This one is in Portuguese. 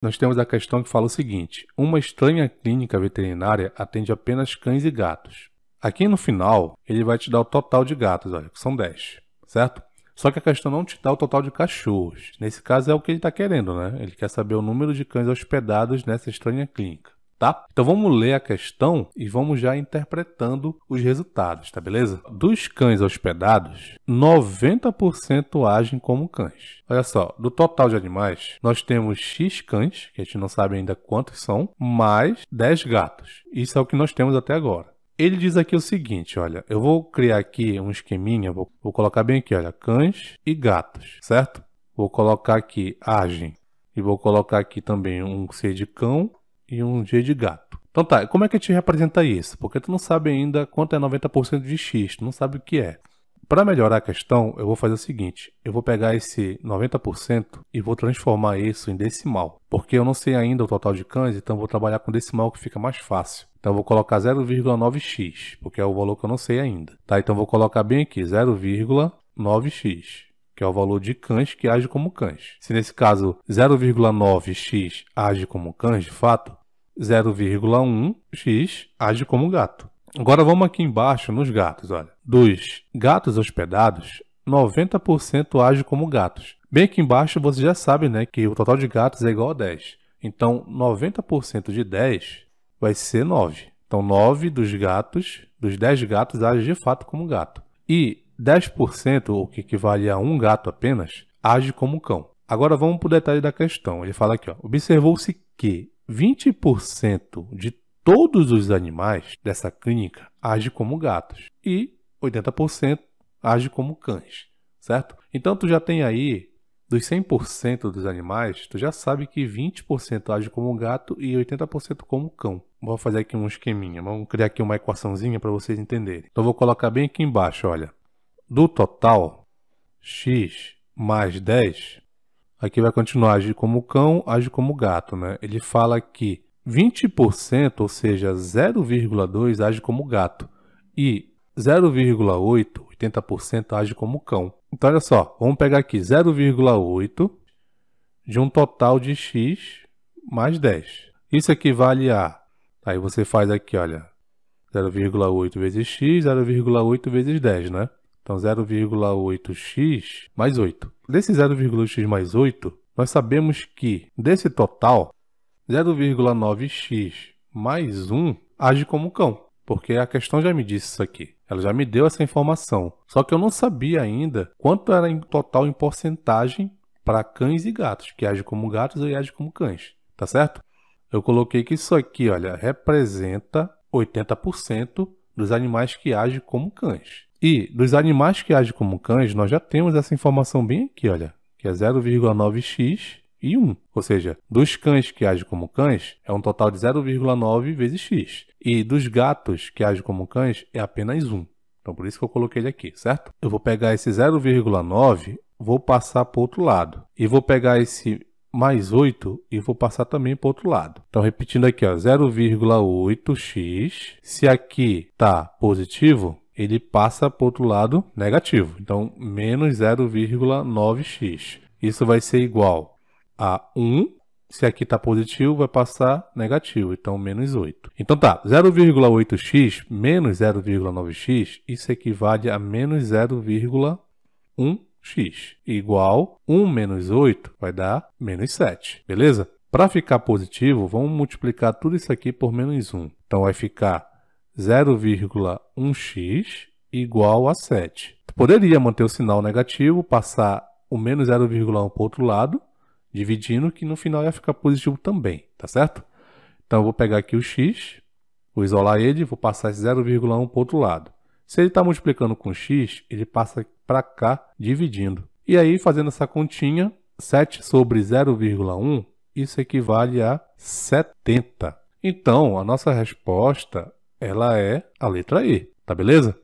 nós temos a questão que fala o seguinte: uma estranha clínica veterinária atende apenas cães e gatos. Aqui no final, ele vai te dar o total de gatos, olha, que são 10, certo? Só que a questão não te dá o total de cachorros. Nesse caso é o que ele está querendo, né? Ele quer saber o número de cães hospedados nessa estranha clínica tá? Então vamos ler a questão e vamos já interpretando os resultados, tá beleza? Dos cães hospedados, 90% agem como cães. Olha só, do total de animais, nós temos X cães, que a gente não sabe ainda quantos são, mais 10 gatos. Isso é o que nós temos até agora. Ele diz aqui o seguinte, olha, eu vou criar aqui um esqueminha, vou, vou colocar bem aqui, olha, cães e gatos, certo? Vou colocar aqui agem e vou colocar aqui também um C de cão e um G de gato. Então tá, como é que a gente representa isso? Porque tu não sabe ainda quanto é 90% de x, tu não sabe o que é. Para melhorar a questão, eu vou fazer o seguinte, eu vou pegar esse 90% e vou transformar isso em decimal, porque eu não sei ainda o total de cães, então vou trabalhar com decimal que fica mais fácil. Então vou colocar 0,9x, porque é o valor que eu não sei ainda. Tá, então vou colocar bem aqui 0,9x que é o valor de cães que age como cães. Se nesse caso 0,9x age como cães de fato, 0,1x age como gato. Agora vamos aqui embaixo nos gatos, olha. Dos gatos hospedados, 90% age como gatos. Bem aqui embaixo você já sabe né, que o total de gatos é igual a 10. Então, 90% de 10 vai ser 9. Então, 9 dos gatos, dos 10 gatos, age de fato como gato. E 10%, o que equivale a um gato apenas, age como cão. Agora vamos para o detalhe da questão. Ele fala aqui, observou-se que 20% de todos os animais dessa clínica age como gatos e 80% age como cães, certo? Então tu já tem aí dos 100% dos animais, tu já sabe que 20% age como gato e 80% como cão. Vou fazer aqui um esqueminha, vamos criar aqui uma equaçãozinha para vocês entenderem. Então vou colocar bem aqui embaixo, olha. Do total, x mais 10 Aqui vai continuar, age como cão, age como gato, né? Ele fala que 20%, ou seja, 0,2 age como gato e 0,8, 80% age como cão. Então olha só, vamos pegar aqui 0,8 de um total de x mais 10. Isso equivale a, aí você faz aqui, olha, 0,8 vezes x, 0,8 vezes 10, né? Então 0,8x mais 8. Desse 0,8x mais 8, nós sabemos que desse total, 0,9x mais 1 age como cão, porque a questão já me disse isso aqui. Ela já me deu essa informação. Só que eu não sabia ainda quanto era em total em porcentagem para cães e gatos, que age como gatos e age como cães, tá certo? Eu coloquei que isso aqui, olha, representa 80% dos animais que agem como cães. E dos animais que agem como cães, nós já temos essa informação bem aqui, olha, que é 0,9x e 1. Ou seja, dos cães que agem como cães, é um total de 0,9 vezes x. E dos gatos que agem como cães, é apenas 1. Então, por isso que eu coloquei ele aqui, certo? Eu vou pegar esse 0,9, vou passar para o outro lado. E vou pegar esse mais 8 e vou passar também para o outro lado. Então, repetindo aqui, 0,8x. Se aqui está positivo, ele passa para o outro lado negativo. Então, menos 0,9x. Isso vai ser igual a 1. Se aqui está positivo, vai passar negativo. Então, menos 8. Então, tá. 0,8x menos 0,9x, isso equivale a menos 0,1x. Igual 1 menos 8 vai dar menos 7. Beleza? Para ficar positivo, vamos multiplicar tudo isso aqui por menos 1. Então, vai ficar 0,1x igual a 7. Tu poderia manter o sinal negativo, passar o menos 0,1 para o outro lado, dividindo, que no final ia ficar positivo também, tá certo? Então, eu vou pegar aqui o x, vou isolar ele, vou passar esse 0,1 para o outro lado. Se ele está multiplicando com x, ele passa para cá dividindo. E aí, fazendo essa continha, 7 sobre 0,1, isso equivale a 70. Então, a nossa resposta ela é a letra E, tá beleza?